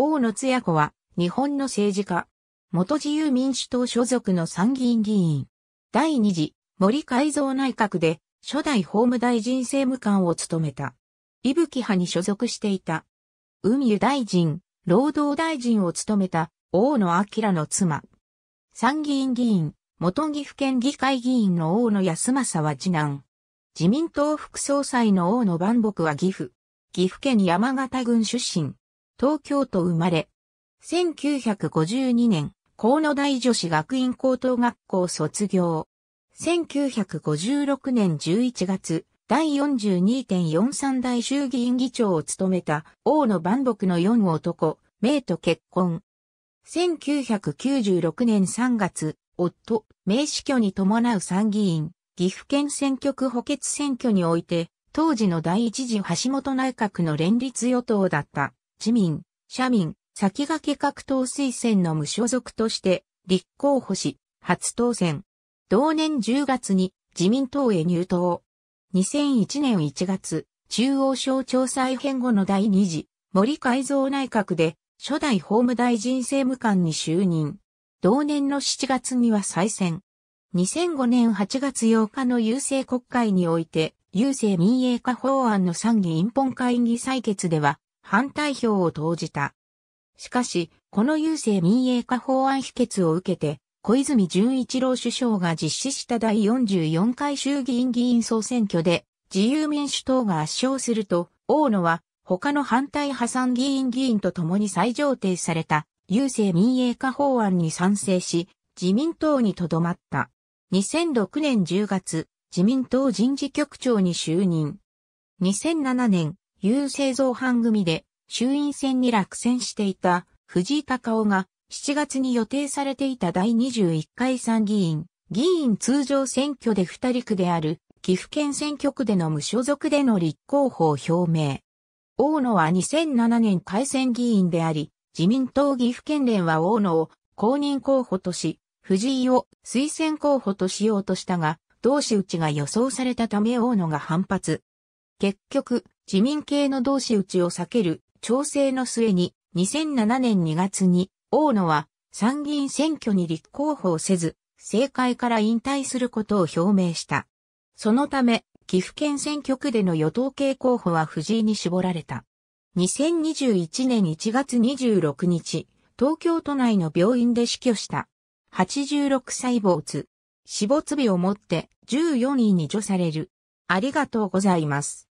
大野津也子は、日本の政治家。元自由民主党所属の参議院議員。第二次、森改造内閣で、初代法務大臣政務官を務めた。伊吹派に所属していた。海輸大臣、労働大臣を務めた、大野明の妻。参議院議員、元岐阜県議会議員の大野康政は次男。自民党副総裁の大野万木は岐阜。岐阜県山形郡出身。東京都生まれ。1952年、河野大女子学院高等学校卒業。1956年11月、第42.43代衆議院議長を務めた王の万木の四男、明と結婚。1996年3月、夫、名死去に伴う参議院、岐阜県選挙区補欠選挙において、当時の第一次橋本内閣の連立与党だった自民、社民、先駆け格闘推薦の無所属として立候補し、初当選。同年10月に自民党へ入党。2001年1月、中央省庁再編後の第2次森改造内閣で初代法務大臣政務官に就任。同年の7月には再選。2005年8月8日の郵政国会において、郵政民営化法案の参議院本会議採決では、反対票を投じた。しかし、この郵政民営化法案否決を受けて、小泉純一郎首相が実施した第44回衆議院議員総選挙で、自由民主党が圧勝すると、大野は他の反対派参議院議員と共に再上呈された郵政民営化法案に賛成し、自民党にとどまった。2006年10月、自民党人事局長に就任。2007年、郵政造反組で衆院選に落選していた藤井隆夫が7月に予定されていた第21回参議院議員通常選挙で二人区である岐阜県選挙区での無所属での立候補を表明。大野は2007年改選議員であり、自民党岐阜県連は大野を公認候補とし、藤井を推薦候補としようとしたが、同志打ちが予想されたため大野が反発。結局、自民系の同志打ちを避ける調整の末に2007年2月に大野は参議院選挙に立候補をせず、政界から引退することを表明した。そのため、岐阜県選挙区での与党系候補は藤井に絞られた。2021年1月26日、東京都内の病院で死去した。86歳没。死没日をもって14位に除される。ありがとうございます。